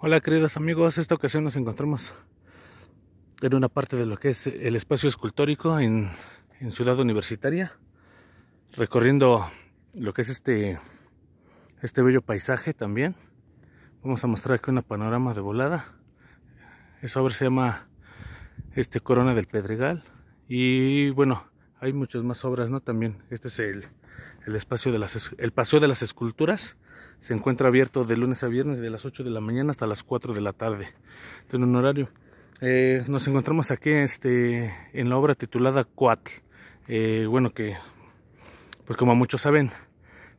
Hola queridos amigos, esta ocasión nos encontramos en una parte de lo que es el espacio escultórico en, en, Ciudad Universitaria, recorriendo lo que es este, este bello paisaje también. Vamos a mostrar aquí una panorama de volada. Esa obra se llama este Corona del Pedregal y bueno, hay muchas más obras, ¿no? También este es el, el espacio de el paseo de las esculturas se encuentra abierto de lunes a viernes de las 8 de la mañana hasta las 4 de la tarde. Tiene un horario. Eh, nos encontramos aquí este, en la obra titulada Cuatl, eh, bueno, que pues como muchos saben,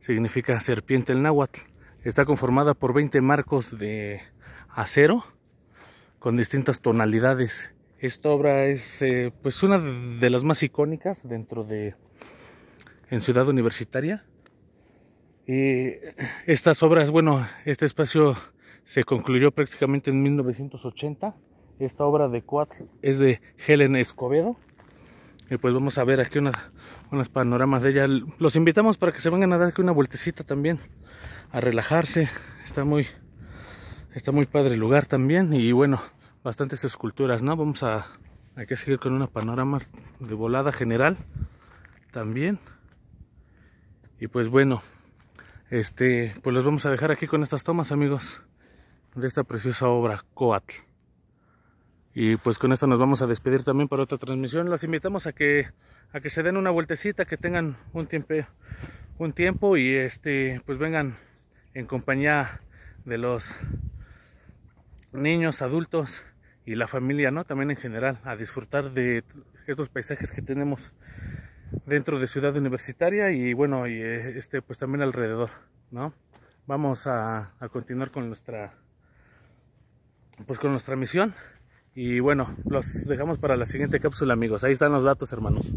significa serpiente el náhuatl. Está conformada por 20 marcos de acero con distintas tonalidades. Esta obra es eh, pues una de las más icónicas dentro de en Ciudad Universitaria y eh, estas obras, bueno, este espacio se concluyó prácticamente en 1980. Esta obra de Coatl es de Helen Escobedo. Y eh, pues vamos a ver aquí unas, panoramas de ella. Los invitamos para que se vengan a dar aquí una vueltecita también. A relajarse. Está muy, está muy padre el lugar también. Y bueno, bastantes esculturas, ¿no? Vamos a, hay que seguir con una panorama de volada general también. Y pues bueno, este, pues los vamos a dejar aquí con estas tomas, amigos, de esta preciosa obra, Coatl. Y pues con esto nos vamos a despedir también para otra transmisión. Los invitamos a que, a que se den una vueltecita, que tengan un tiempo, un tiempo y este, pues vengan en compañía de los niños, adultos y la familia, ¿no? También en general, a disfrutar de estos paisajes que tenemos dentro de Ciudad Universitaria y bueno, y eh, este pues también alrededor, ¿no? Vamos a, a continuar con nuestra pues con nuestra misión y bueno, los dejamos para la siguiente cápsula, amigos. Ahí están los datos, hermanos.